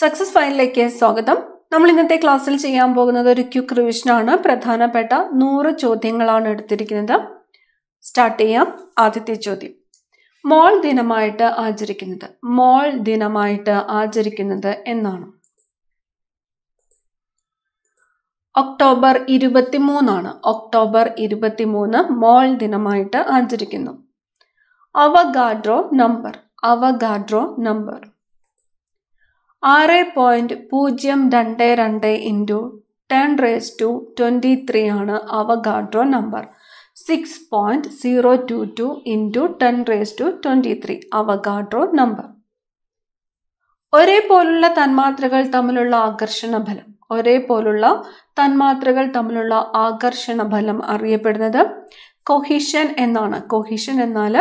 Success ഫയലിലേക്ക് സ്വാഗതം നമ്മൾ ഇന്നത്തെ ക്ലാസ്സിൽ ചെയ്യാൻ പോകുന്നത് ഒരു ക്യുക്ക് റിവിഷനാണ് പ്രധാനപ്പെട്ട നൂറ് ചോദ്യങ്ങളാണ് എടുത്തിരിക്കുന്നത് സ്റ്റാർട്ട് ചെയ്യാം ആദ്യത്തെ ചോദ്യം മോൾ ദിനമായിട്ട് ആചരിക്കുന്നത് മോൾ ദിനമായിട്ട് ആചരിക്കുന്നത് എന്നാണ് ഒക്ടോബർ ഇരുപത്തിമൂന്നാണ് ഒക്ടോബർ ഇരുപത്തിമൂന്ന് മോൾ ദിനമായിട്ട് ആചരിക്കുന്നു അവഗാഡ്രോ നമ്പർ അവഗാഡ്രോ നമ്പർ ആറ് പോയിൻറ്റ് പൂജ്യം രണ്ട് രണ്ട് into ten raise to twenty three ആണ് Avogadro number six point zero two two into ten raise to twenty three Avogadro number ഒരേപോലുള്ള തന്മാത്രകൾ തമ്മിലുള്ള ആകർഷണ ഫലം ഒരേപോലുള്ള തന്മാത്രകൾ തമ്മിലുള്ള ആകർഷണ ഫലം അറിയപ്പെടുന്നത് കൊഹിഷൻ എന്നാണ് കൊഹിഷൻ എന്നാൽ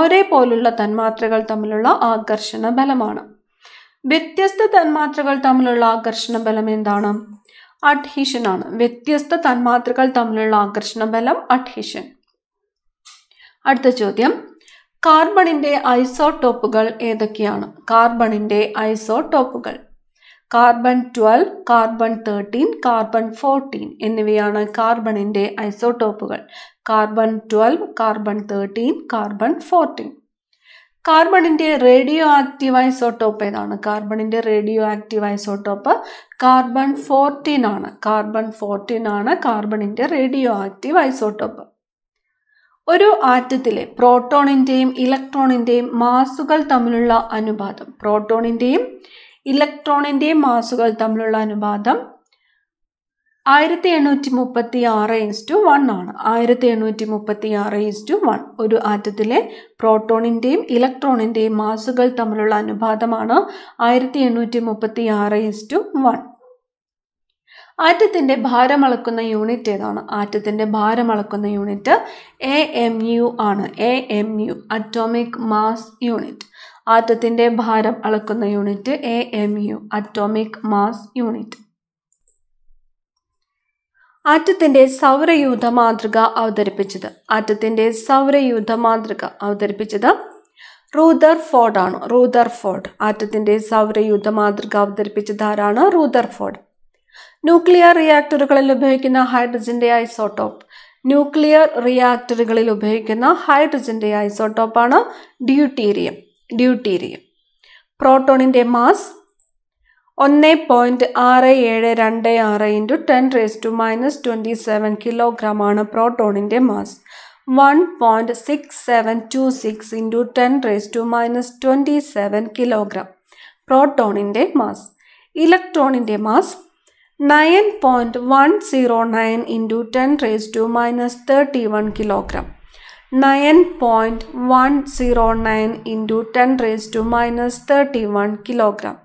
ഒരേപോലുള്ള തന്മാത്രകൾ തമ്മിലുള്ള ആകർഷണ ഫലമാണ് വ്യത്യസ്ത തന്മാത്രകൾ തമ്മിലുള്ള ആകർഷണ ബലം എന്താണ് അഡ്ഹിഷൻ ആണ് വ്യത്യസ്ത തന്മാത്രകൾ തമ്മിലുള്ള ആകർഷണ ബലം അഡ്ഹിഷൻ അടുത്ത ചോദ്യം കാർബണിന്റെ ഐസോടോപ്പുകൾ ഏതൊക്കെയാണ് കാർബണിന്റെ ഐസോടോപ്പുകൾ carbon twelve carbon thirteen carbon fourteen എന്നിവയാണ് കാർബണിന്റെ ഐസോടോപ്പുകൾ carbon twelve carbon thirteen carbon fourteen കാർബണിൻ്റെ റേഡിയോ ആക്റ്റീവ് ഐസോട്ടോപ്പ് ഏതാണ് കാർബണിൻ്റെ radioactive isotope carbon fourteen ആണ് കാർബൺ ഫോർട്ടീൻ ആണ് കാർബണിൻ്റെ റേഡിയോ ആക്റ്റീവ് ഐസോട്ടോപ്പ് ഒരു ആറ്റത്തിലെ പ്രോട്ടോണിൻ്റെയും ഇലക്ട്രോണിൻ്റെയും മാസുകൾ തമ്മിലുള്ള അനുപാതം പ്രോട്ടോണിൻ്റെയും ഇലക്ട്രോണിൻ്റെയും മാസുകൾ തമ്മിലുള്ള അനുപാതം ആയിരത്തി എണ്ണൂറ്റി മുപ്പത്തി ആറ് ഈസ് ടു വൺ ആണ് ആയിരത്തി എണ്ണൂറ്റി മുപ്പത്തി ആറ് ഈസ് ടു വൺ ഒരു ആറ്റത്തിലെ പ്രോട്ടോണിൻ്റെയും ഇലക്ട്രോണിൻ്റെയും മാസുകൾ തമ്മിലുള്ള അനുപാതമാണ് ആയിരത്തി എണ്ണൂറ്റി മുപ്പത്തി ആറ് ഈസ് ടു വൺ ആറ്റത്തിൻ്റെ ഭാരം അളക്കുന്ന യൂണിറ്റ് ഏതാണ് ആറ്റത്തിൻ്റെ ഭാരം അളക്കുന്ന യൂണിറ്റ് എ എം യു ആണ് A M U atomic mass unit ആറ്റത്തിൻ്റെ ഭാരം അളക്കുന്ന unit A M U atomic mass unit ആറ്റത്തിന്റെ സൗരയൂഥ മാതൃക അവതരിപ്പിച്ചത് ആറ്റത്തിന്റെ സൗരയൂഥ മാതൃക അവതരിപ്പിച്ചത് റൂദർ ആണ് റൂദർ ഫോർഡ് ആറ്റത്തിൻ്റെ സൗരയൂഥ മാതൃക അവതരിപ്പിച്ചത് ആരാണ് റൂദർ ഫോർഡ് ന്യൂക്ലിയർ റിയാക്ടറുകളിൽ ഉപയോഗിക്കുന്ന ഹൈഡ്രജൻ്റെ ഐസോട്ടോപ്പ് ന്യൂക്ലിയർ റിയാക്ടറുകളിൽ ഉപയോഗിക്കുന്ന ഹൈഡ്രജൻ്റെ ഐസോട്ടോപ്പാണ് ഡ്യൂട്ടീരിയം ഡ്യൂട്ടീരിയം പ്രോട്ടോണിൻ്റെ മാസ് ഒന്ന് പോയിൻറ്റ് ആറ് ഏഴ് രണ്ട് ആറ് into ten raise to minus twenty seven kilogram ആണ് പ്രോട്ടോണിൻ്റെ mass one point six seven two six into ten raise to minus twenty seven kilogram പ്രോട്ടോണിൻ്റെ മാസ് ഇലക്ട്രോണിൻ്റെ mass nine point one zero nine into ten raise to minus thirty one kilogram nine point one zero nine into ten raise to minus thirty one kilogram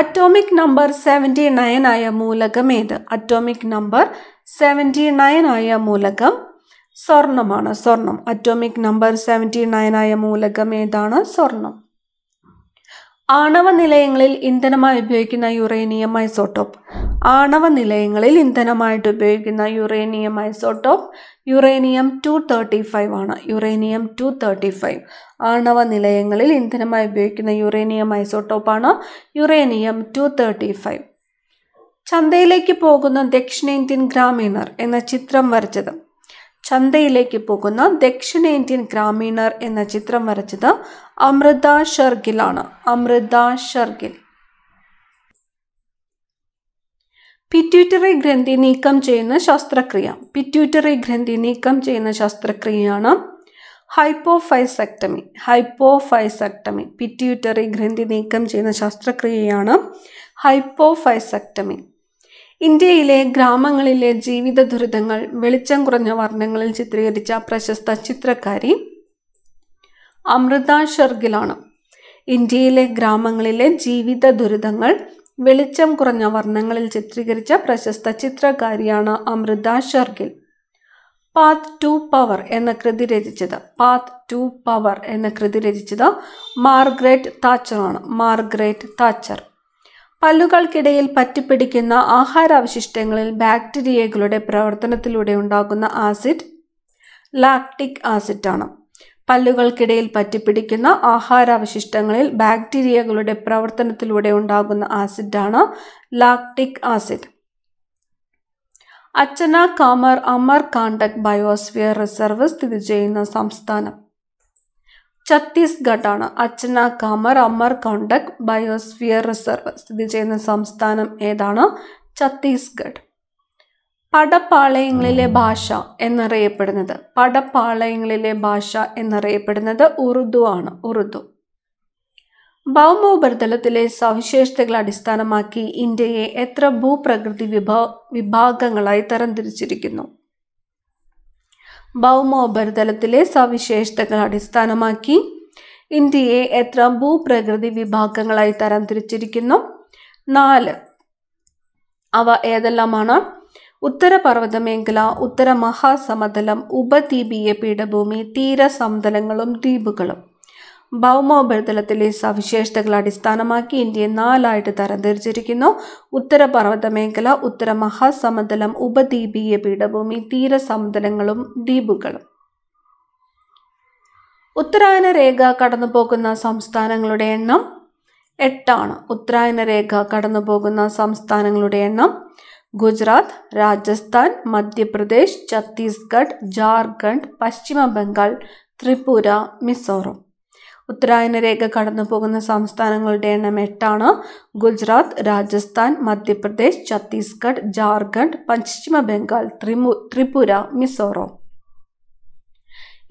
atomic number seventy nine ആയ മൂലകം ഏത് atomic number seventy nine ആയ മൂലകം സ്വർണമാണ് സ്വർണം atomic number seventy nine ആയ മൂലകം ഏതാണ് സ്വർണം ആണവ നിലയങ്ങളിൽ ഇന്ധനമായി ഉപയോഗിക്കുന്ന യുറേനിയം ഐസോട്ടോപ്പ് ആണവ നിലയങ്ങളിൽ ഇന്ധനമായിട്ട് ഉപയോഗിക്കുന്ന uranium isotope uranium two thirty five ആണ് യുറേനിയം ടു തേർട്ടി ഫൈവ് ആണവ നിലയങ്ങളിൽ ഇന്ധനമായി ഉപയോഗിക്കുന്ന യുറേനിയം ഐസോട്ടോപ്പാണ് യുറേനിയം ടു തേർട്ടി ഫൈവ് ചന്തയിലേക്ക് പോകുന്ന ദക്ഷിണേന്ത്യൻ ഗ്രാമീണർ എന്ന ചിത്രം വരച്ചത് ചന്തയിലേക്ക് പോകുന്ന ദക്ഷിണേന്ത്യൻ ഗ്രാമീണർ എന്ന ചിത്രം വരച്ചത് അമൃത ഷർഗിലാണ് അമൃത ഷർഗിൽ പിറ്റ്യൂട്ടറി ഗ്രന്ഥി നീക്കം ചെയ്യുന്ന ശസ്ത്രക്രിയ പിറ്റ്യൂട്ടറി ഗ്രന്ഥി നീക്കം ചെയ്യുന്ന ശസ്ത്രക്രിയയാണ് ഹൈപ്പോഫൈസെക്ടമി ഹൈപ്പോഫൈസെക്ടമി പിറ്റ്യൂട്ടറി ഗ്രന്ഥി നീക്കം ചെയ്യുന്ന ശസ്ത്രക്രിയയാണ് ഹൈപ്പോഫൈസെക്ടമി ഇന്ത്യയിലെ ഗ്രാമങ്ങളിലെ ജീവിത ദുരിതങ്ങൾ വെളിച്ചം കുറഞ്ഞ വർണ്ണങ്ങളിൽ ചിത്രീകരിച്ച പ്രശസ്ത ചിത്രകാരി അമൃത ഷർഗിലാണ് ഇന്ത്യയിലെ ഗ്രാമങ്ങളിലെ ജീവിത ദുരിതങ്ങൾ വെളിച്ചം കുറഞ്ഞ വർണ്ണങ്ങളിൽ ചിത്രീകരിച്ച പ്രശസ്ത ചിത്രകാരിയാണ് Amrita Shergil path to power എന്ന കൃതി രചിച്ചത് പാത്ത് ടു പവർ എന്ന കൃതി രചിച്ചത് മാർഗ്രേറ്റ് താച്ചറാണ് മാർഗ്രേറ്റ് താച്ചർ പല്ലുകൾക്കിടയിൽ പറ്റിപ്പിടിക്കുന്ന ആഹാരാവശിഷ്ടങ്ങളിൽ ബാക്ടീരിയകളുടെ പ്രവർത്തനത്തിലൂടെ ഉണ്ടാകുന്ന ആസിഡ് ലാക്ടിക് ആസിഡാണ് പല്ലുകൾക്കിടയിൽ പറ്റിപ്പിടിക്കുന്ന ആഹാരാവശിഷ്ടങ്ങളിൽ ബാക്ടീരിയകളുടെ പ്രവർത്തനത്തിലൂടെ ഉണ്ടാകുന്ന ആസിഡാണ് lactic acid Achanakmar Amarkantak biosphere reserve സ്ഥിതി ചെയ്യുന്ന സംസ്ഥാനം ആണ് Achanakmar Amarkantak biosphere reserve സ്ഥിതി ചെയ്യുന്ന സംസ്ഥാനം ഏതാണ് ഛത്തീസ്ഗഡ് പടപ്പാളയങ്ങളിലെ ഭാഷ എന്നറിയപ്പെടുന്നത് പടപ്പാളയങ്ങളിലെ ഭാഷ എന്നറിയപ്പെടുന്നത് ഉറുദു ആണ് ഉറുദു ഭൗമോപരിതലത്തിലെ സവിശേഷതകളെ അടിസ്ഥാനമാക്കി ഇന്ത്യയെ എത്ര ഭൂപ്രകൃതി വിഭാ വിഭാഗങ്ങളായി തരംതിരിച്ചിരിക്കുന്നു ഭൗമോപരിതലത്തിലെ സവിശേഷതകൾ അടിസ്ഥാനമാക്കി ഇന്ത്യയെ എത്ര ഭൂപ്രകൃതി വിഭാഗങ്ങളായി തരംതിരിച്ചിരിക്കുന്നു നാല് അവ ഏതെല്ലാമാണ് ഉത്തരപർവ്വത മേഖല ഉത്തര മഹാസമതലം ഉപദ്വീപീയ പീഠഭൂമി തീരസമതലങ്ങളും ദ്വീപുകളും ഭൗമോപരിതലത്തിലെ സവിശേഷതകൾ അടിസ്ഥാനമാക്കി ഇന്ത്യയെ നാലായിട്ട് തരംതിരിച്ചിരിക്കുന്നു ഉത്തരപർവ്വത മേഖല ഉത്തര മഹാസമതലം ഉപദ്വീപീയ പീഠഭൂമി തീരസമതലങ്ങളും ദ്വീപുകളും ഉത്തരായന രേഖ കടന്നു പോകുന്ന സംസ്ഥാനങ്ങളുടെ എണ്ണം എട്ടാണ് ഉത്തരായന രേഖ കടന്നു പോകുന്ന സംസ്ഥാനങ്ങളുടെ എണ്ണം ഗുജറാത്ത് രാജസ്ഥാൻ മധ്യപ്രദേശ് ഛത്തീസ്ഗഡ് ജാർഖണ്ഡ് പശ്ചിമ ബംഗാൾ ത്രിപുര മിസോറം ഉത്തരായന രേഖ കടന്നു പോകുന്ന സംസ്ഥാനങ്ങളുടെ എണ്ണം എട്ടാണ് ഗുജറാത്ത് രാജസ്ഥാൻ മധ്യപ്രദേശ് ഛത്തീസ്ഗഡ് ജാർഖണ്ഡ് പശ്ചിമ ബംഗാൾ ത്രിപുര മിസോറം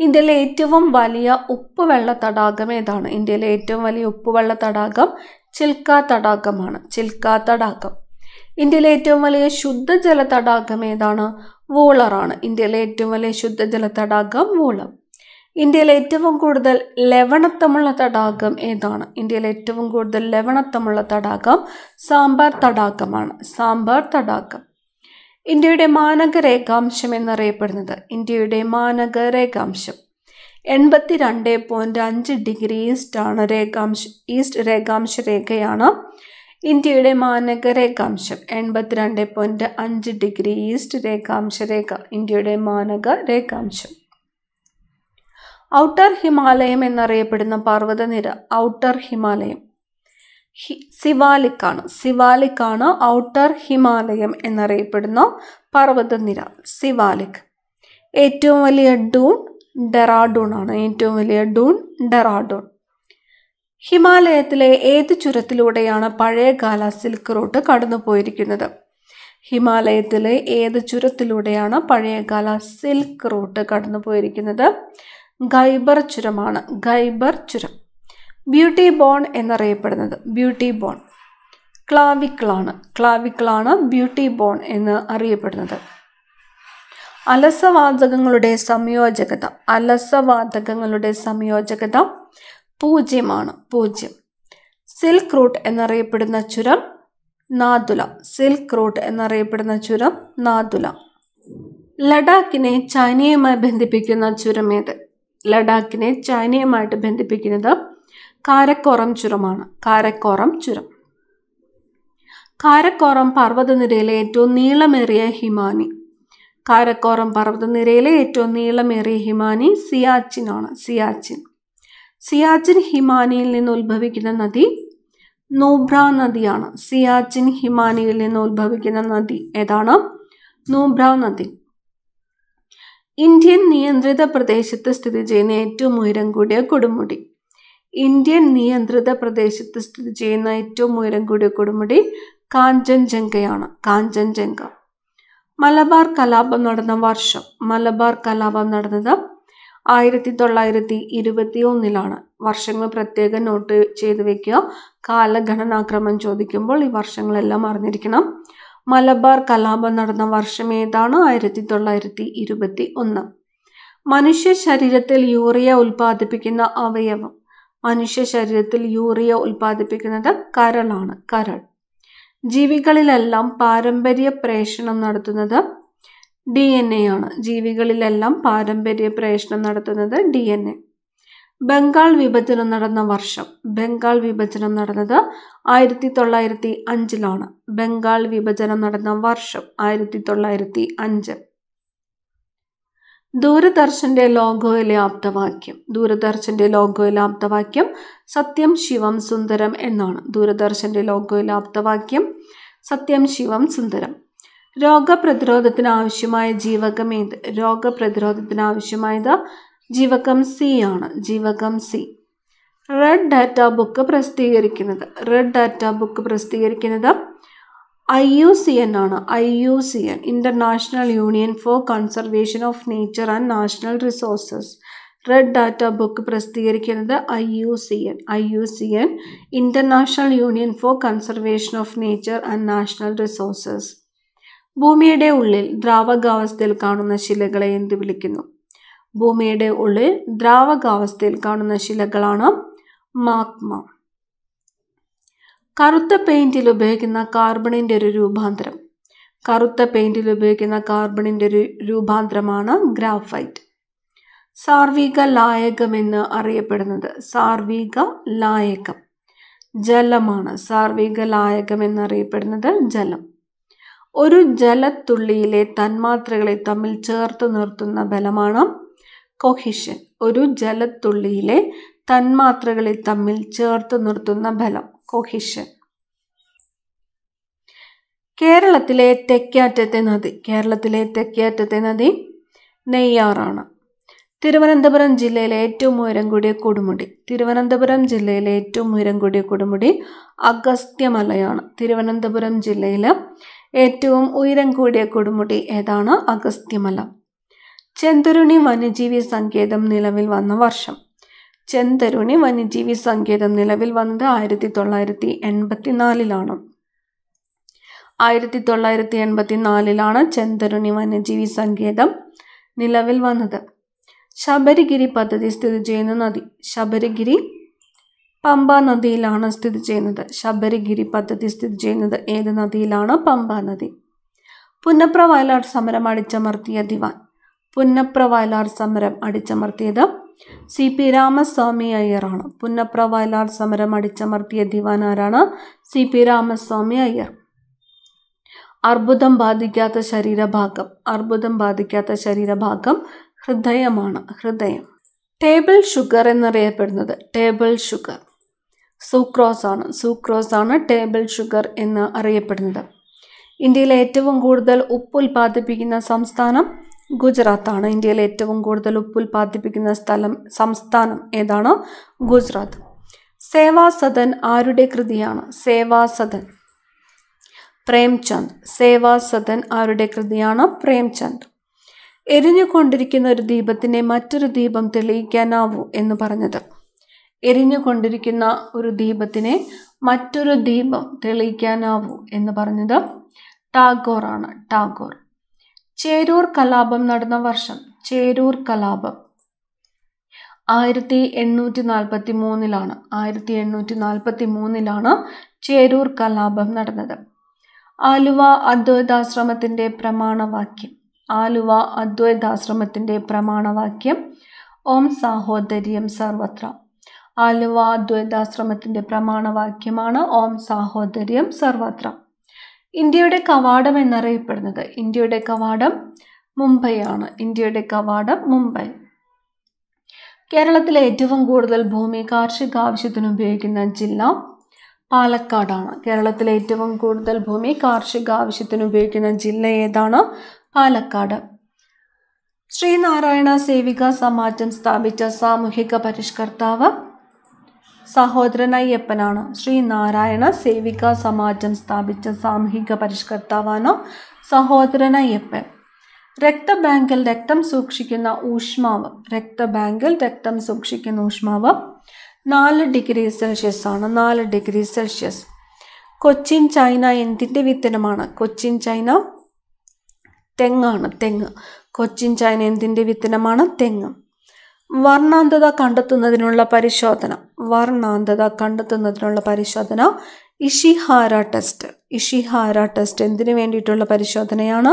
ഇന്ത്യയിലെ ഏറ്റവും വലിയ ഉപ്പുവെള്ള തടാകം ഏതാണ് ഇന്ത്യയിലെ ഏറ്റവും വലിയ ഉപ്പുവെള്ള തടാകം ചിൽക്ക തടാകമാണ് ചിൽക്ക തടാകം ഇന്ത്യയിലെ ഏറ്റവും വലിയ ശുദ്ധജല തടാകം ഏതാണ് വൂളറാണ് ഇന്ത്യയിലെ ഏറ്റവും വലിയ ശുദ്ധജല തടാകം വൂളം ഇന്ത്യയിൽ ഏറ്റവും കൂടുതൽ ലവണത്തമുള്ള തടാകം ഏതാണ് ഇന്ത്യയിൽ ഏറ്റവും കൂടുതൽ ലവണത്തമുള്ള തടാകം സാമ്പാർ തടാകമാണ് സാമ്പാർ തടാകം ഇന്ത്യയുടെ മാനക രേഖാംശം എന്നറിയപ്പെടുന്നത് ഇന്ത്യയുടെ മാനക രേഖാംശം എൺപത്തി രണ്ട് പോയിൻ്റ് അഞ്ച് ഡിഗ്രി ഈസ്റ്റാണ് രേഖാംശ ഈസ്റ്റ് രേഖാംശ രേഖയാണ് ഇന്ത്യയുടെ മാനക രേഖാംശം എൺപത്തിരണ്ട് പോയിൻറ്റ് അഞ്ച് ഡിഗ്രി ഈസ്റ്റ് രേഖാംശ രേഖ ഇന്ത്യയുടെ മാനക രേഖാംശം ഔട്ടർ ഹിമാലയം എന്നറിയപ്പെടുന്ന പർവ്വതനിര ഔട്ടർ ഹിമാലയം ശിവാലിക്കാണ് ശിവാലിക്കാണ് ഔട്ടർ ഹിമാലയം എന്നറിയപ്പെടുന്ന പർവ്വതനിര സിവാലിക് ഏറ്റവും വലിയ ഡൂൺ ഡെറാഡൂൺ ആണ് ഏറ്റവും വലിയ ഡൂൺ ഡെറാഡൂൺ ഹിമാലയത്തിലെ ഏത് ചുരത്തിലൂടെയാണ് പഴയകാല സിൽക്ക് റൂട്ട് കടന്നു പോയിരിക്കുന്നത് ഹിമാലയത്തിലെ ഏത് ചുരത്തിലൂടെയാണ് പഴയകാല സിൽക്ക് റൂട്ട് കടന്നു പോയിരിക്കുന്നത് ഗൈബർ ചുരമാണ് ഗൈബർ ചുരം ബ്യൂട്ടി ബോൺ എന്നറിയപ്പെടുന്നത് ബ്യൂട്ടി ബോൺ ക്ലാവിക്കിളാണ് ക്ലാവിക്കിളാണ് ബ്യൂട്ടി ബോൺ എന്ന് അറിയപ്പെടുന്നത് അലസവാതകങ്ങളുടെ സംയോജകത അലസവാതകങ്ങളുടെ സംയോജകത പൂജ്യമാണ് പൂജ്യം സിൽക്ക് റൂട്ട് എന്നറിയപ്പെടുന്ന ചുരം നാദുല സിൽക്ക് റൂട്ട് എന്നറിയപ്പെടുന്ന ചുരം നാദുല ലഡാക്കിനെ ചൈനയുമായി ബന്ധിപ്പിക്കുന്ന ചുരമേത് ലഡാക്കിനെ ചൈനയുമായിട്ട് ബന്ധിപ്പിക്കുന്നത് കാരക്കോറം ചുരമാണ് കാരക്കോറം ചുരം കാരക്കോറം പർവ്വതനിരയിലെ ഏറ്റവും നീളമേറിയ ഹിമാനി കാരക്കോറം പർവ്വതനിരയിലെ ഏറ്റവും നീളമേറിയ ഹിമാനി സിയാച്ചിനാണ് സിയാച്ചിൻ സിയാച്ചിൻ ഹിമാനിയിൽ നിന്ന് ഉത്ഭവിക്കുന്ന നദി നൂബ്ര നദിയാണ് സിയാച്ചിൻ ഹിമാനിയിൽ നിന്ന് ഉത്ഭവിക്കുന്ന നദി ഏതാണ് നൂബ്ര നദി ഇന്ത്യൻ നിയന്ത്രിത പ്രദേശത്ത് സ്ഥിതി ചെയ്യുന്ന ഏറ്റവും ഉയരം കൂടിയ കൊടുമുടി ഇന്ത്യൻ നിയന്ത്രിത പ്രദേശത്ത് സ്ഥിതി ചെയ്യുന്ന ഏറ്റവും ഉയരം കൂടിയ കൊടുമുടി കാഞ്ചൻജംഗയാണ് കാഞ്ചൻജംഗ മലബാർ കലാപം നടന്ന വർഷം മലബാർ കലാപം നടന്നത് ആയിരത്തി തൊള്ളായിരത്തി ഇരുപത്തി ഒന്നിലാണ് വർഷങ്ങൾ പ്രത്യേകം നോട്ട് ചെയ്ത് വെക്കുക കാലഗണനാക്രമം ചോദിക്കുമ്പോൾ ഈ വർഷങ്ങളെല്ലാം അറിഞ്ഞിരിക്കണം മലബാർ കലാപം നടന്ന വർഷം ഏതാണ് ആയിരത്തി തൊള്ളായിരത്തി ഇരുപത്തി ഒന്ന് മനുഷ്യ ശരീരത്തിൽ യൂറിയ ഉൽപ്പാദിപ്പിക്കുന്ന അവയവം മനുഷ്യ ശരീരത്തിൽ യൂറിയ ഉൽപ്പാദിപ്പിക്കുന്നത് കരളാണ് കരൾ ജീവികളിലെല്ലാം പാരമ്പര്യ പ്രേഷണം നടത്തുന്നത് ഡി എൻ എ ആണ് ജീവികളിലെല്ലാം പാരമ്പര്യ പ്രേഷണം നടത്തുന്നത് ഡി എൻ എ ബംഗാൾ വിഭജനം നടന്ന വർഷം ബംഗാൾ വിഭജനം നടന്നത് ആയിരത്തി തൊള്ളായിരത്തി അഞ്ചിലാണ് ബംഗാൾ വിഭജനം നടന്ന വർഷം ആയിരത്തി തൊള്ളായിരത്തി അഞ്ച് ദൂരദർശന്റെ ലോഗോയിലെ ആപ്തവാക്യം ദൂരദർശന്റെ ലോഗോയിലെ ആപ്തവാക്യം സത്യം ശിവം സുന്ദരം എന്നാണ് ദൂരദർശന്റെ ലോഗോയിലെ ആപ്തവാക്യം സത്യം ശിവം സുന്ദരം രോഗപ്രതിരോധത്തിന് ആവശ്യമായ ജീവകമേത് രോഗപ്രതിരോധത്തിന് ആവശ്യമായത് ജീവകം സി ആണ് ജീവകം സി റെഡ് ഡാറ്റ ബുക്ക് പ്രസിദ്ധീകരിക്കുന്നത് റെഡ് ഡാറ്റ ബുക്ക് പ്രസിദ്ധീകരിക്കുന്നത് ഐ യു സി എൻ ആണ് I U C N International Union for Conservation of Nature and National Resources red data book പ്രസിദ്ധീകരിക്കുന്നത് I U C N I U C N International Union for Conservation of Nature and National Resources ഭൂമിയുടെ ഉള്ളിൽ ദ്രാവകാവസ്ഥയിൽ കാണുന്ന ശിലകളെ എന്ത് വിളിക്കുന്നു ഭൂമിയുടെ ഉള്ളിൽ ദ്രാവകാവസ്ഥയിൽ കാണുന്ന ശിലകളാണ് magma കറുത്ത പെയിന്റിൽ ഉപയോഗിക്കുന്ന കാർബണിൻ്റെ ഒരു രൂപാന്തരം കറുത്ത പെയിന്റിൽ ഉപയോഗിക്കുന്ന കാർബണിൻ്റെ ഒരു രൂപാന്തരമാണ് ഗ്രാഫൈറ്റ് സാർവിക ലായകം എന്ന് അറിയപ്പെടുന്നത് സാർവിക ലായകം ജലമാണ് സാർവിക ലായകം എന്നറിയപ്പെടുന്നത് ജലം ഒരു ജലത്തുള്ളിയിലെ തന്മാത്രകളെ തമ്മിൽ ചേർത്ത് നിർത്തുന്ന ബലമാണ് കൊഹിഷൻ ഒരു ജലത്തുള്ളിയിലെ തന്മാത്രകളെ തമ്മിൽ ചേർത്ത് നിർത്തുന്ന ബലം കൊഹിഷൻ കേരളത്തിലെ തെക്കാറ്റത്തെ നദി കേരളത്തിലെ തെക്കാറ്റത്തെ നദി നെയ്യാറാണ് തിരുവനന്തപുരം ജില്ലയിലെ ഏറ്റവും ഉയരം കൂടിയ കൊടുമുടി തിരുവനന്തപുരം ജില്ലയിലെ ഏറ്റവും ഉയരം കൂടിയ കൊടുമുടി അഗസ്ത്യമലയാണ് തിരുവനന്തപുരം ജില്ലയിലെ ഏറ്റവും ഉയരം കൂടിയ കൊടുമുടി ഏതാണ് അഗസ്ത്യമല ചെന്തരുണി വന്യജീവി സങ്കേതം നിലവിൽ വന്ന വർഷം ചെന്തരുണി വന്യജീവി സങ്കേതം നിലവിൽ വന്നത് ആയിരത്തി തൊള്ളായിരത്തി എൺപത്തി നാലിലാണ് ആയിരത്തി തൊള്ളായിരത്തി എൺപത്തി നാലിലാണ് ചെന്തരുണി വന്യജീവി സങ്കേതം നിലവിൽ വന്നത് ശബരിഗിരി പദ്ധതി സ്ഥിതി ചെയ്യുന്ന നദി ശബരിഗിരി പമ്പ നദിയിലാണ് സ്ഥിതി ചെയ്യുന്നത് ശബരിഗിരി പദ്ധതി സ്ഥിതി ചെയ്യുന്നത് ഏത് നദിയിലാണ് പമ്പ നദി പുന്നപ്ര വയലാട് സമരം അടിച്ചമർത്തിയ ദിവാൻ പുന്നപ്ര വയലാർ സമരം അടിച്ചമർത്തിയത് സി പി രാമസ്വാമി അയ്യറാണ് പുന്നപ്ര വയലാർ സമരം അടിച്ചമർത്തിയ ദിവാൻ ആരാണ് സി പി രാമസ്വാമി അയ്യർ അർബുദം ബാധിക്കാത്ത ശരീരഭാഗം അർബുദം ബാധിക്കാത്ത ശരീരഭാഗം ഹൃദയമാണ് ഹൃദയം ടേബിൾ ഷുഗർ എന്നറിയപ്പെടുന്നത് ടേബിൾ ഷുഗർ സൂക്രോസ് ആണ് സൂക്രോസ് ആണ് ടേബിൾ ഷുഗർ എന്ന് അറിയപ്പെടുന്നത് ഇന്ത്യയിലെ ഏറ്റവും കൂടുതൽ ഉപ്പ് ഉൽപ്പാദിപ്പിക്കുന്ന സംസ്ഥാനം ഗുജറാത്താണ് ഇന്ത്യയിൽ ഏറ്റവും കൂടുതൽ ഉപ്പ് ഉൽപ്പാദിപ്പിക്കുന്ന സ്ഥലം സംസ്ഥാനം ഏതാണ് ഗുജറാത്ത് സേവാസദൻ ആരുടെ കൃതിയാണ് സേവാസദൻ പ്രേംചന്ദ് സേവാസദൻ ആരുടെ കൃതിയാണ് പ്രേംചന്ദ് എരിഞ്ഞുകൊണ്ടിരിക്കുന്ന ഒരു ദീപത്തിനെ മറ്റൊരു ദീപം തെളിയിക്കാനാവൂ എന്ന് പറഞ്ഞത് എരിഞ്ഞുകൊണ്ടിരിക്കുന്ന ഒരു ദീപത്തിനെ മറ്റൊരു ദീപം തെളിയിക്കാനാവൂ എന്ന് പറഞ്ഞത് ടാഗോറാണ് ടാഗോർ ചേരൂർ കലാപം നടന്ന വർഷം ചേരൂർ കലാപം ആയിരത്തി എണ്ണൂറ്റി നാൽപ്പത്തി മൂന്നിലാണ് ആയിരത്തി എണ്ണൂറ്റി നാൽപ്പത്തി മൂന്നിലാണ് ചേരൂർ കലാപം നടന്നത് ആലുവ അദ്വൈതാശ്രമത്തിൻ്റെ പ്രമാണവാക്യം ആലുവ അദ്വൈതാശ്രമത്തിൻ്റെ പ്രമാണവാക്യം ഓം സാഹോദര്യം സർവത്ര ആലുവ അദ്വൈതാശ്രമത്തിൻ്റെ പ്രമാണവാക്യമാണ് ഓം സാഹോദര്യം സർവത്ര ഇന്ത്യയുടെ കവാടം എന്നറിയപ്പെടുന്നത് ഇന്ത്യയുടെ കവാടം മുംബൈ ആണ് ഇന്ത്യയുടെ കവാടം മുംബൈ കേരളത്തിലെ ഏറ്റവും കൂടുതൽ ഭൂമി കാർഷിക ആവശ്യത്തിന് ഉപയോഗിക്കുന്ന ജില്ല പാലക്കാടാണ് കേരളത്തിലെ ഏറ്റവും കൂടുതൽ ഭൂമി കാർഷിക ആവശ്യത്തിന് ഉപയോഗിക്കുന്ന ജില്ല ഏതാണ് പാലക്കാട് ശ്രീനാരായണ സേവിക സമാജം സ്ഥാപിച്ച സാമൂഹിക പരിഷ്കർത്താവ് സഹോദരനയ്യപ്പനാണ് ശ്രീ നാരായണ സേവിക സമാജം സ്ഥാപിച്ച സാമൂഹിക പരിഷ്കർത്താവാണ് സഹോദരനയ്യപ്പൻ രക്തബാങ്കിൽ രക്തം സൂക്ഷിക്കുന്ന ഊഷ്മാവ് രക്തബാങ്കിൽ രക്തം സൂക്ഷിക്കുന്ന ഊഷ്മാവ് നാല് ഡിഗ്രി സെൽഷ്യസ് ആണ് നാല് ഡിഗ്രി സെൽഷ്യസ് കൊച്ചിൻ ചൈന എന്തിൻ്റെ വിത്തനമാണ് കൊച്ചിൻ ചൈന തെങ്ങാണ് തെങ്ങ് കൊച്ചിൻ ചൈന എന്തിൻ്റെ വിത്തനമാണ് തെങ്ങ് വർണ്ണാന്തത കണ്ടെത്തുന്നതിനുള്ള പരിശോധന വർണ്ണാന്തത കണ്ടെത്തുന്നതിനുള്ള പരിശോധന ഇഷിഹാര ടെസ്റ്റ് ഇഷിഹാര ടെസ്റ്റ് എന്തിനു വേണ്ടിയിട്ടുള്ള പരിശോധനയാണ്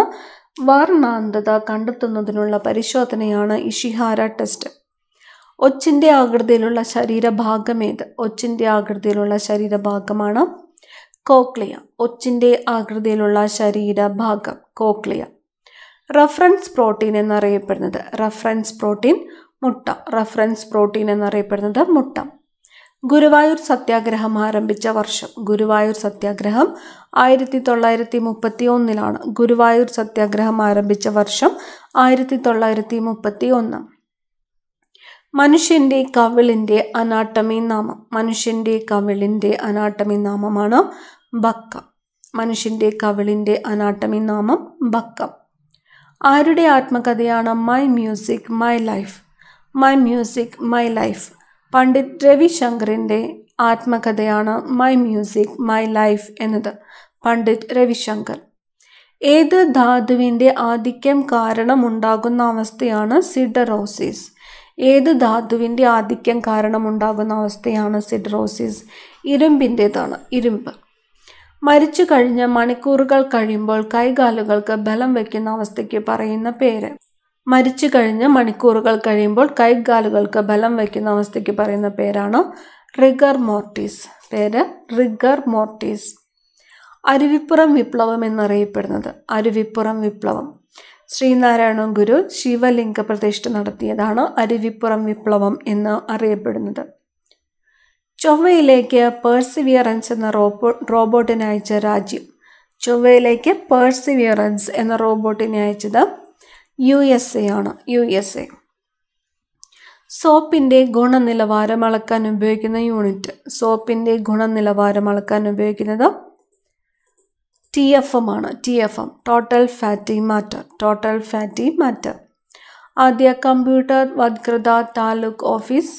വർണ്ണാന്തത കണ്ടെത്തുന്നതിനുള്ള പരിശോധനയാണ് ഇഷിഹാര ടെസ്റ്റ് ഒച്ചിൻ്റെ ആകൃതിയിലുള്ള ശരീരഭാഗമേത് ഒച്ചിൻ്റെ ആകൃതിയിലുള്ള ശരീരഭാഗമാണ് കോക്ലിയ ഒച്ചിൻ്റെ ആകൃതിയിലുള്ള ശരീരഭാഗം കോക്ലിയ റഫറൻസ് പ്രോട്ടീൻ എന്നറിയപ്പെടുന്നത് റഫറൻസ് പ്രോട്ടീൻ മുട്ട റഫറൻസ് പ്രോട്ടീൻ എന്നറിയപ്പെടുന്നത് മുട്ട ഗുരുവായൂർ സത്യാഗ്രഹം ആരംഭിച്ച വർഷം ഗുരുവായൂർ സത്യാഗ്രഹം ആയിരത്തി തൊള്ളായിരത്തി മുപ്പത്തി ഒന്നിലാണ് ഗുരുവായൂർ സത്യാഗ്രഹം ആരംഭിച്ച വർഷം ആയിരത്തി തൊള്ളായിരത്തി മുപ്പത്തി ഒന്ന് മനുഷ്യൻ്റെ കവിളിൻ്റെ അനാട്ടമി നാമം മനുഷ്യൻ്റെ കവിളിൻ്റെ അനാട്ടമി നാമമാണ് ബക്ക മനുഷ്യൻ്റെ കവിളിൻ്റെ അനാട്ടമി നാമം ബക്കം ആരുടെ ആത്മകഥയാണ് my music my life my music my life Pandit രവിശങ്കറിൻ്റെ ആത്മകഥയാണ് മൈ മ്യൂസിക് മൈ ലൈഫ് എന്നത് പണ്ഡിറ്റ് രവിശങ്കർ ഏത് ധാതുവിൻ്റെ ആധിക്യം കാരണമുണ്ടാകുന്ന അവസ്ഥയാണ് സിഡറോസിസ് ഏത് ധാതുവിൻ്റെ ആധിക്യം കാരണമുണ്ടാകുന്ന അവസ്ഥയാണ് സിഡറോസിസ് ഇരുമ്പിൻ്റേതാണ് ഇരുമ്പ് മരിച്ചു കഴിഞ്ഞ മണിക്കൂറുകൾ കഴിയുമ്പോൾ കൈകാലുകൾക്ക് ബലം വയ്ക്കുന്ന അവസ്ഥയ്ക്ക് പറയുന്ന പേര് മരിച്ചു കഴിഞ്ഞ് മണിക്കൂറുകൾ കഴിയുമ്പോൾ കൈകാലുകൾക്ക് ബലം വയ്ക്കുന്ന അവസ്ഥയ്ക്ക് പറയുന്ന പേരാണ് റിഗർ മോർട്ടീസ് പേര് റിഗർ മോർട്ടീസ് അരുവിപ്പുറം വിപ്ലവം എന്നറിയപ്പെടുന്നത് അരുവിപ്പുറം വിപ്ലവം ശ്രീനാരായണ ഗുരു ശിവലിംഗ പ്രതിഷ്ഠ നടത്തിയതാണ് അരുവിപ്പുറം വിപ്ലവം എന്ന് അറിയപ്പെടുന്നത് ചൊവ്വയിലേക്ക് പേഴ്സിവിയറൻസ് എന്ന റോബോ റോബോട്ടിനെ അയച്ച രാജ്യം ചൊവ്വയിലേക്ക് പേഴ്സിവിയറൻസ് എന്ന റോബോട്ടിനെ അയച്ചത് യു എസ് എ ആണ് യു എസ് എ സോപ്പിൻ്റെ ഗുണനിലവാരം അളക്കാൻ ഉപയോഗിക്കുന്ന യൂണിറ്റ് സോപ്പിൻ്റെ ഗുണനിലവാരം അളക്കാൻ ഉപയോഗിക്കുന്നത് ടി എഫ് എം ആണ് T F M total fatty matter total fatty matter ആദ്യ കമ്പ്യൂട്ടർ വത്കൃത താലൂക്ക് ഓഫീസ്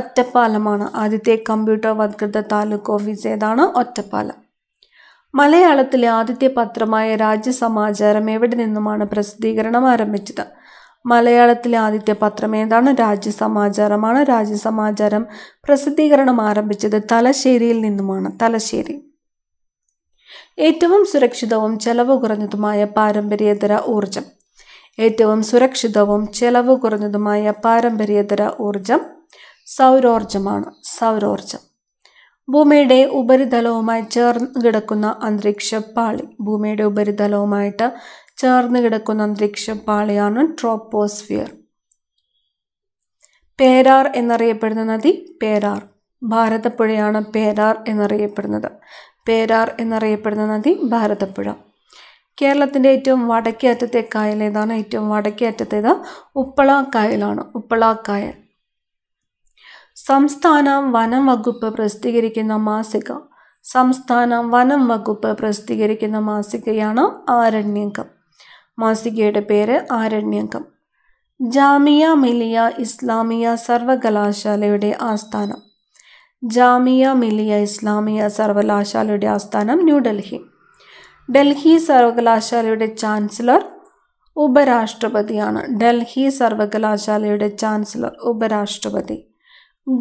ഒറ്റപ്പാലമാണ് ആദ്യത്തെ കമ്പ്യൂട്ടർ വത്കൃത താലൂക്ക് ഓഫീസ് ഏതാണ് ഒറ്റപ്പാലം മലയാളത്തിലെ ആദ്യത്തെ പത്രമായ രാജ്യസമാചാരം എവിടെ നിന്നുമാണ് പ്രസിദ്ധീകരണം ആരംഭിച്ചത് മലയാളത്തിലെ ആദ്യത്തെ പത്രം ഏതാണ് രാജ്യസമാചാരമാണ് രാജ്യസമാചാരം പ്രസിദ്ധീകരണം ആരംഭിച്ചത് തലശ്ശേരിയിൽ നിന്നുമാണ് തലശ്ശേരി ഏറ്റവും സുരക്ഷിതവും ചെലവ് കുറഞ്ഞതുമായ പാരമ്പര്യേതര ഊർജം ഏറ്റവും സുരക്ഷിതവും ചെലവ് കുറഞ്ഞതുമായ പാരമ്പര്യേതര ഊർജം സൗരോർജമാണ് സൗരോർജം ഭൂമിയുടെ ഉപരിതലവുമായി ചേർന്ന് കിടക്കുന്ന പാളി ഭൂമിയുടെ ഉപരിതലവുമായിട്ട് ചേർന്ന് കിടക്കുന്ന പാളിയാണ് ട്രോപ്പോസ്ഫിയർ പേരാർ എന്നറിയപ്പെടുന്ന നദി പേരാർ ഭാരതപ്പുഴയാണ് പേരാർ എന്നറിയപ്പെടുന്നത് പേരാർ എന്നറിയപ്പെടുന്ന നദി ഭാരതപ്പുഴ കേരളത്തിൻ്റെ ഏറ്റവും വടക്കേ അറ്റത്തെ കായൽ ഏതാണ് ഏറ്റവും വടക്കേ അറ്റത്തേത് ഉപ്പള കായലാണ് ഉപ്പള കായൽ സംസ്ഥാന വനം വകുപ്പ് പ്രസിദ്ധീകരിക്കുന്ന മാസിക സംസ്ഥാന വനം വകുപ്പ് പ്രസിദ്ധീകരിക്കുന്ന മാസികയാണ് ആരണ്യകം മാസികയുടെ പേര് ആരണ്യകം ജാമിയ മിലിയ ഇസ്ലാമിയ സർവകലാശാലയുടെ ആസ്ഥാനം ജാമിയ മിലിയ ഇസ്ലാമിയ സർവകലാശാലയുടെ ആസ്ഥാനം ന്യൂഡൽഹി ഡൽഹി സർവകലാശാലയുടെ ചാൻസലർ ഉപരാഷ്ട്രപതിയാണ് ഡൽഹി സർവകലാശാലയുടെ ചാൻസലർ ഉപരാഷ്ട്രപതി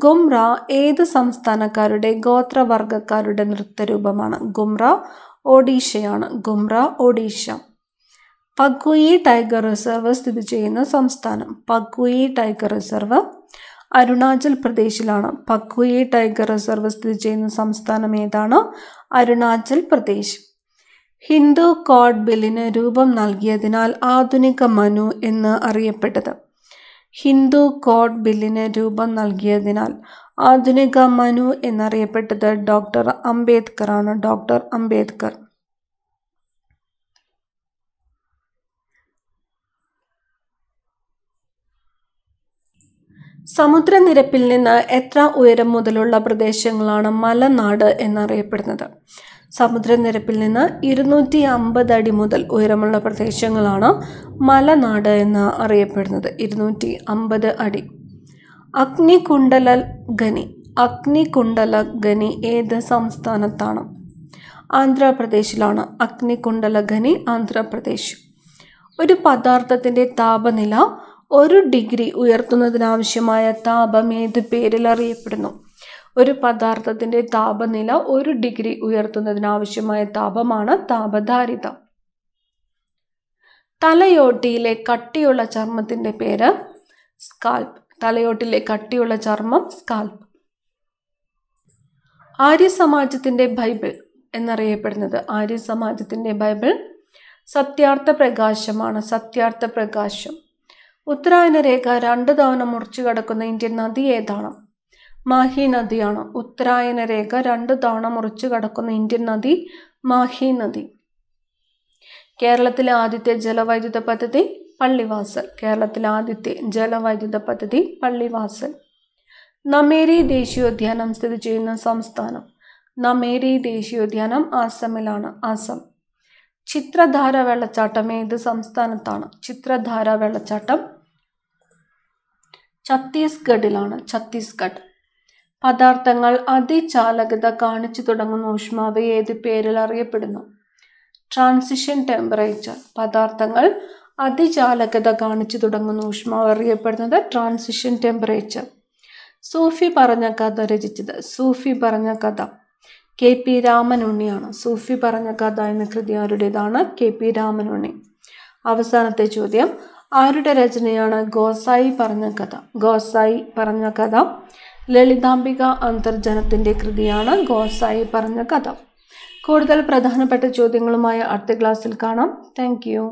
ഗുംറ ഏത് സംസ്ഥാനക്കാരുടെ ഗോത്രവർഗക്കാരുടെ നൃത്തരൂപമാണ് ഗുംറ ഒഡീഷയാണ് ഗുംറ ഒഡീഷ പഗ്വയി ടൈഗർ റിസർവ് സ്ഥിതി ചെയ്യുന്ന സംസ്ഥാനം പഗ്വയി ടൈഗർ റിസർവ് അരുണാചൽ പ്രദേശിലാണ് പഗ്വയി ടൈഗർ റിസർവ് സ്ഥിതി ചെയ്യുന്ന സംസ്ഥാനം ഏതാണ് അരുണാചൽ പ്രദേശ് ഹിന്ദു കോഡ് ബില്ലിന് രൂപം നൽകിയതിനാൽ ആധുനിക മനു എന്ന് അറിയപ്പെട്ടത് ഹിന്ദു കോഡ് ബില്ലിന് രൂപം നൽകിയതിനാൽ ആധുനിക മനു എന്നറിയപ്പെട്ടത് ഡോക്ടർ അംബേദ്കർ ആണ് ഡോക്ടർ അംബേദ്കർ സമുദ്രനിരപ്പിൽ നിന്ന് എത്ര ഉയരം മുതലുള്ള പ്രദേശങ്ങളാണ് മലനാട് എന്നറിയപ്പെടുന്നത്. സമുദ്രനിരപ്പിൽ നിന്ന് ഇരുന്നൂറ്റി അമ്പത് അടി മുതൽ ഉയരമുള്ള പ്രദേശങ്ങളാണ് മലനാട് എന്ന് അറിയപ്പെടുന്നത് ഇരുന്നൂറ്റി അമ്പത് അടി അഗ്നികുണ്ടല ഖനി അഗ്നികുണ്ടല ഖനി ഏത് സംസ്ഥാനത്താണ് ആന്ധ്രാപ്രദേശിലാണ് അഗ്നികുണ്ടല ഖനി ആന്ധ്രാപ്രദേശ് ഒരു പദാർത്ഥത്തിൻ്റെ താപനില ഒരു ഡിഗ്രി ഉയർത്തുന്നതിനാവശ്യമായ താപം ഏത് പേരിൽ അറിയപ്പെടുന്നു ഒരു പദാർത്ഥത്തിൻ്റെ താപനില ഒരു ഡിഗ്രി ഉയർത്തുന്നതിനാവശ്യമായ താപമാണ് താപധാരിത തലയോട്ടിയിലെ കട്ടിയുള്ള ചർമ്മത്തിൻ്റെ പേര് സ്കാൽപ്പ് തലയോട്ടിലെ കട്ടിയുള്ള ചർമ്മം സ്കാൽപ്പ് ആര്യ ബൈബിൾ എന്നറിയപ്പെടുന്നത് ആര്യ ബൈബിൾ സത്യാർത്ഥ പ്രകാശമാണ് സത്യാർത്ഥ പ്രകാശം ഉത്തരായന രേഖ രണ്ട് തവണ മുറിച്ചു കടക്കുന്ന ഇന്ത്യൻ നദി ഏതാണ് മാഹി നദിയാണ് ഉത്തരായന രേഖ രണ്ട് തവണ മുറിച്ചു കടക്കുന്ന ഇന്ത്യൻ നദി മാഹി നദി കേരളത്തിലെ ആദ്യത്തെ ജലവൈദ്യുത പദ്ധതി പള്ളിവാസൽ കേരളത്തിലെ ആദ്യത്തെ ജലവൈദ്യുത പദ്ധതി പള്ളിവാസൽ നമേരി ദേശീയോദ്യാനം സ്ഥിതി ചെയ്യുന്ന സംസ്ഥാനം നമേരി ദേശീയോദ്യാനം ആസമിലാണ് ആസം ചിത്രധാര വെള്ളച്ചാട്ടം ഏത് സംസ്ഥാനത്താണ് ചിത്രധാര വെള്ളച്ചാട്ടം ഛത്തീസ്ഗഡിലാണ് ഛത്തീസ്ഗഡ് പദാർത്ഥങ്ങൾ അതിചാലകത കാണിച്ചു തുടങ്ങുന്ന ഊഷ്മാവ് ഏത് പേരിൽ അറിയപ്പെടുന്നു ട്രാൻസിഷൻ ടെമ്പറേച്ചർ പദാർത്ഥങ്ങൾ അതിചാലകത കാണിച്ചു തുടങ്ങുന്ന ഊഷ്മാവ് അറിയപ്പെടുന്നത് ട്രാൻസിഷൻ ടെമ്പറേച്ചർ സൂഫി പറഞ്ഞ കഥ രചിച്ചത് സൂഫി പറഞ്ഞ കഥ കെ പി രാമൻ ഉണ്ണിയാണ് സൂഫി പറഞ്ഞ കഥ എന്ന കൃതി ആരുടേതാണ് കെ പി രാമൻ ഉണ്ണി അവസാനത്തെ ചോദ്യം ആരുടെ രചനയാണ് ഗോസായി പറഞ്ഞ കഥ ഗോസായി പറഞ്ഞ കഥ ലളിതാംബിക അന്തർജനത്തിൻ്റെ കൃതിയാണ് ഗോസായി പറഞ്ഞ കഥ കൂടുതൽ പ്രധാനപ്പെട്ട ചോദ്യങ്ങളുമായി അടുത്ത ക്ലാസ്സിൽ കാണാം താങ്ക്